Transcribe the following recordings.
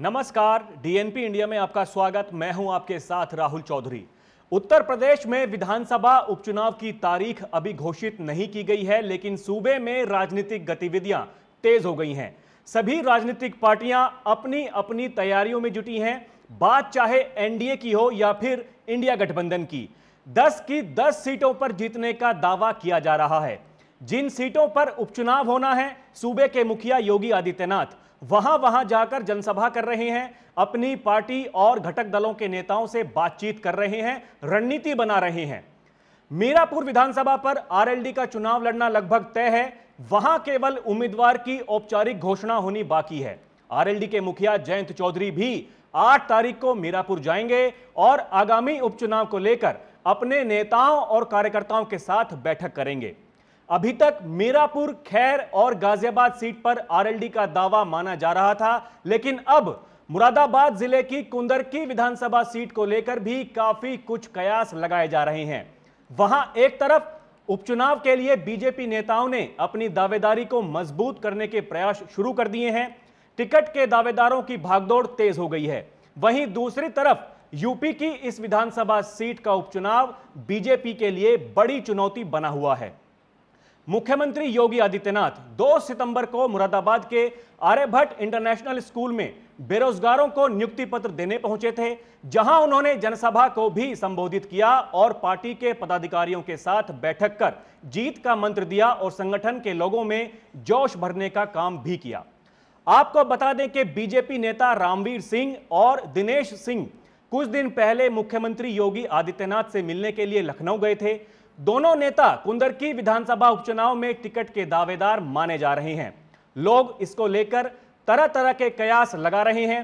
नमस्कार DNP India में आपका स्वागत मैं हूं आपके साथ राहुल चौधरी उत्तर प्रदेश में विधानसभा उपचुनाव की तारीख अभी घोषित नहीं की गई है लेकिन सूबे में राजनीतिक गतिविधियां तेज हो गई हैं सभी राजनीतिक पार्टियां अपनी अपनी तैयारियों में जुटी हैं बात चाहे एनडीए की हो या फिर इंडिया गठबंधन की दस की दस सीटों पर जीतने का दावा किया जा रहा है जिन सीटों पर उपचुनाव होना है सूबे के मुखिया योगी आदित्यनाथ वहां वहां जाकर जनसभा कर रहे हैं अपनी पार्टी और घटक दलों के नेताओं से बातचीत कर रहे हैं रणनीति बना रहे हैं मीरापुर विधानसभा पर आरएलडी का चुनाव लड़ना लगभग तय है वहां केवल उम्मीदवार की औपचारिक घोषणा होनी बाकी है आरएलडी के मुखिया जयंत चौधरी भी 8 तारीख को मीरापुर जाएंगे और आगामी उपचुनाव को लेकर अपने नेताओं और कार्यकर्ताओं के साथ बैठक करेंगे अभी तक मीरापुर खैर और गाजियाबाद सीट पर आरएलडी का दावा माना जा रहा था लेकिन अब मुरादाबाद जिले की कुंदरकी विधानसभा सीट को लेकर भी काफी कुछ कयास लगाए जा रहे हैं वहां एक तरफ उपचुनाव के लिए बीजेपी नेताओं ने अपनी दावेदारी को मजबूत करने के प्रयास शुरू कर दिए हैं टिकट के दावेदारों की भागदौड़ तेज हो गई है वहीं दूसरी तरफ यूपी की इस विधानसभा सीट का उपचुनाव बीजेपी के लिए बड़ी चुनौती बना हुआ है मुख्यमंत्री योगी आदित्यनाथ 2 सितंबर को मुरादाबाद के आर्यभट्ट इंटरनेशनल स्कूल में बेरोजगारों को नियुक्ति पत्र देने पहुंचे थे जहां उन्होंने जनसभा को भी संबोधित किया और पार्टी के पदाधिकारियों के साथ बैठक कर जीत का मंत्र दिया और संगठन के लोगों में जोश भरने का काम भी किया आपको बता दें कि बीजेपी नेता रामवीर सिंह और दिनेश सिंह कुछ दिन पहले मुख्यमंत्री योगी आदित्यनाथ से मिलने के लिए लखनऊ गए थे दोनों नेता कुंदरकी विधानसभा उपचुनाव में टिकट के दावेदार माने जा रहे हैं लोग इसको लेकर तरह तरह के कयास लगा रहे हैं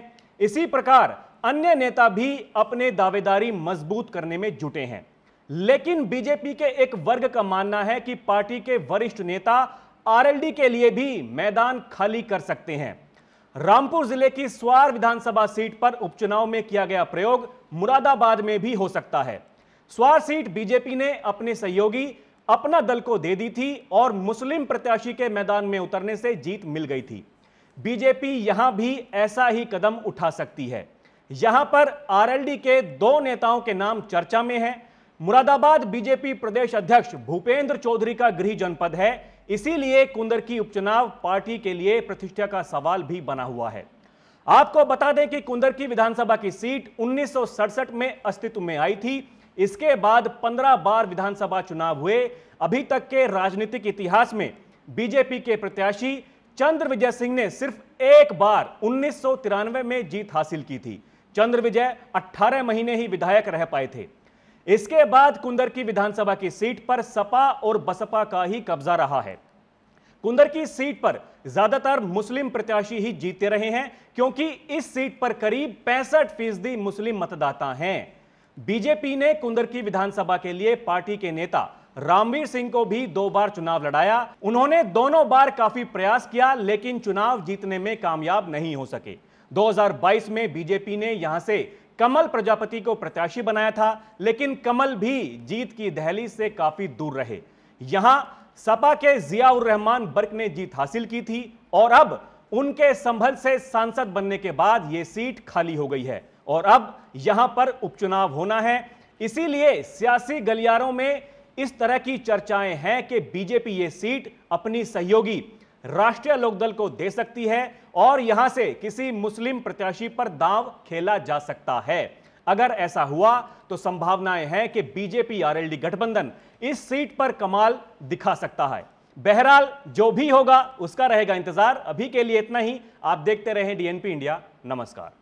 इसी प्रकार अन्य नेता भी अपने दावेदारी मजबूत करने में जुटे हैं लेकिन बीजेपी के एक वर्ग का मानना है कि पार्टी के वरिष्ठ नेता आरएलडी के लिए भी मैदान खाली कर सकते हैं रामपुर जिले की स्वार विधानसभा सीट पर उपचुनाव में किया गया प्रयोग मुरादाबाद में भी हो सकता है स्वार सीट बीजेपी ने अपने सहयोगी अपना दल को दे दी थी और मुस्लिम प्रत्याशी के मैदान में उतरने से जीत मिल गई थी बीजेपी यहां भी ऐसा ही कदम उठा सकती है यहां पर आरएलडी के दो नेताओं के नाम चर्चा में हैं मुरादाबाद बीजेपी प्रदेश अध्यक्ष भूपेंद्र चौधरी का गृह जनपद है इसीलिए कुंदर की उपचुनाव पार्टी के लिए प्रतिष्ठा का सवाल भी बना हुआ है आपको बता दें कि कुंदर की विधानसभा की सीट उन्नीस में अस्तित्व में आई थी इसके बाद 15 बार विधानसभा चुनाव हुए अभी तक के राजनीतिक इतिहास में बीजेपी के प्रत्याशी चंद्र विजय सिंह ने सिर्फ एक बार उन्नीस में जीत हासिल की थी चंद्र विजय अठारह महीने ही विधायक रह पाए थे इसके बाद कुंदर की विधानसभा की सीट पर सपा और बसपा का ही कब्जा रहा है कुंदर की सीट पर ज्यादातर मुस्लिम प्रत्याशी ही जीते रहे हैं क्योंकि इस सीट पर करीब पैंसठ फीसदी मुस्लिम मतदाता हैं बीजेपी ने कुंदरकी विधानसभा के लिए पार्टी के नेता रामवीर सिंह को भी दो बार चुनाव लड़ाया उन्होंने दोनों बार काफी प्रयास किया लेकिन चुनाव जीतने में कामयाब नहीं हो सके 2022 में बीजेपी ने यहां से कमल प्रजापति को प्रत्याशी बनाया था लेकिन कमल भी जीत की दहली से काफी दूर रहे यहां सपा के जियाउर रहमान बर्क ने जीत हासिल की थी और अब उनके संभल से सांसद बनने के बाद यह सीट खाली हो गई है और अब यहां पर उपचुनाव होना है इसीलिए सियासी गलियारों में इस तरह की चर्चाएं हैं कि बीजेपी ये सीट अपनी सहयोगी राष्ट्रीय लोकदल को दे सकती है और यहां से किसी मुस्लिम प्रत्याशी पर दांव खेला जा सकता है अगर ऐसा हुआ तो संभावनाएं हैं कि बीजेपी आरएलडी गठबंधन इस सीट पर कमाल दिखा सकता है बहरहाल जो भी होगा उसका रहेगा इंतजार अभी के लिए इतना ही आप देखते रहें डीएनपी इंडिया नमस्कार